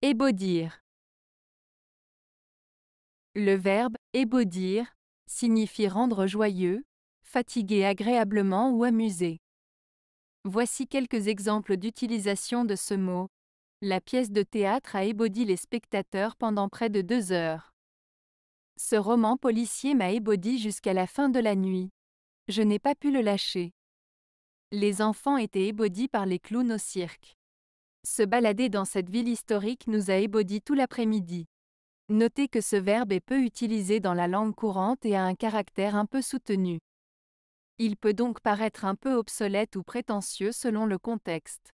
Ébaudir. Le verbe ébaudir signifie rendre joyeux, fatiguer agréablement ou amuser. Voici quelques exemples d'utilisation de ce mot. La pièce de théâtre a ébaudi les spectateurs pendant près de deux heures. Ce roman policier m'a ébaudi jusqu'à la fin de la nuit. Je n'ai pas pu le lâcher. Les enfants étaient ébaudis par les clowns au cirque. Se balader dans cette ville historique nous a ébaudis tout l'après-midi. Notez que ce verbe est peu utilisé dans la langue courante et a un caractère un peu soutenu. Il peut donc paraître un peu obsolète ou prétentieux selon le contexte.